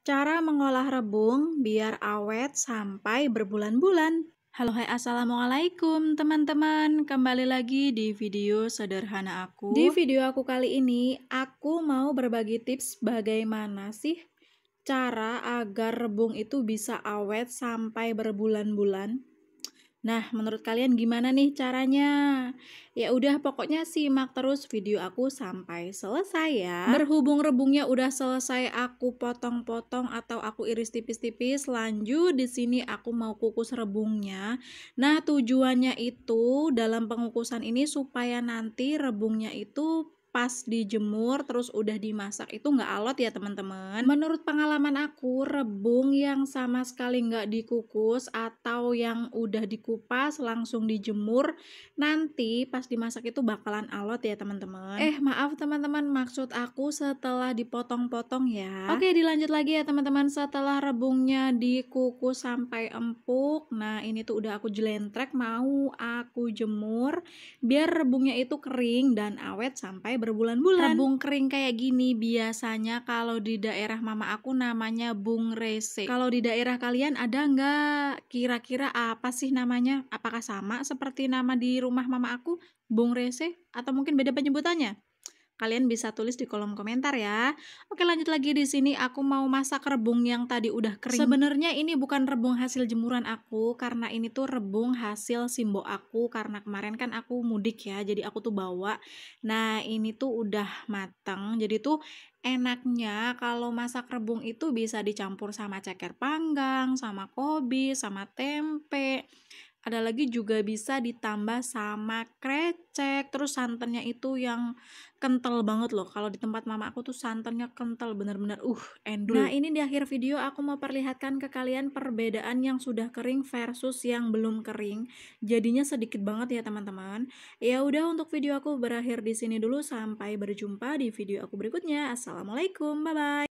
Cara mengolah rebung biar awet sampai berbulan-bulan. Halo hai assalamualaikum teman-teman Kembali lagi di video sederhana aku Di video aku kali ini aku mau berbagi tips bagaimana sih Cara agar rebung itu bisa awet sampai berbulan-bulan Nah, menurut kalian gimana nih caranya? Ya udah pokoknya simak terus video aku sampai selesai ya. Berhubung rebungnya udah selesai aku potong-potong atau aku iris tipis-tipis, lanjut di sini aku mau kukus rebungnya. Nah, tujuannya itu dalam pengukusan ini supaya nanti rebungnya itu pas dijemur terus udah dimasak itu nggak alot ya teman-teman. Menurut pengalaman aku, rebung yang sama sekali nggak dikukus atau yang udah dikupas langsung dijemur, nanti pas dimasak itu bakalan alot ya teman-teman. Eh maaf teman-teman, maksud aku setelah dipotong-potong ya. Oke dilanjut lagi ya teman-teman, setelah rebungnya dikukus sampai empuk, nah ini tuh udah aku jelentrek mau aku jemur biar rebungnya itu kering dan awet sampai berbulan-bulan. Rebung kering kayak gini biasanya kalau di daerah mama aku namanya bung rese. Kalau di daerah kalian ada nggak kira-kira apa sih namanya? Apakah sama seperti nama di rumah mama aku, bung rese? Atau mungkin beda penyebutannya? Kalian bisa tulis di kolom komentar ya. Oke, lanjut lagi di sini aku mau masak rebung yang tadi udah kering. Sebenarnya ini bukan rebung hasil jemuran aku karena ini tuh rebung hasil simbo aku karena kemarin kan aku mudik ya. Jadi aku tuh bawa. Nah, ini tuh udah matang. Jadi tuh enaknya kalau masak rebung itu bisa dicampur sama ceker panggang, sama kobi, sama tempe ada lagi juga bisa ditambah sama krecek terus santannya itu yang kental banget loh kalau di tempat mama aku tuh santannya kental bener-bener uh endul nah ini di akhir video aku mau perlihatkan ke kalian perbedaan yang sudah kering versus yang belum kering jadinya sedikit banget ya teman-teman ya udah untuk video aku berakhir di sini dulu sampai berjumpa di video aku berikutnya assalamualaikum bye bye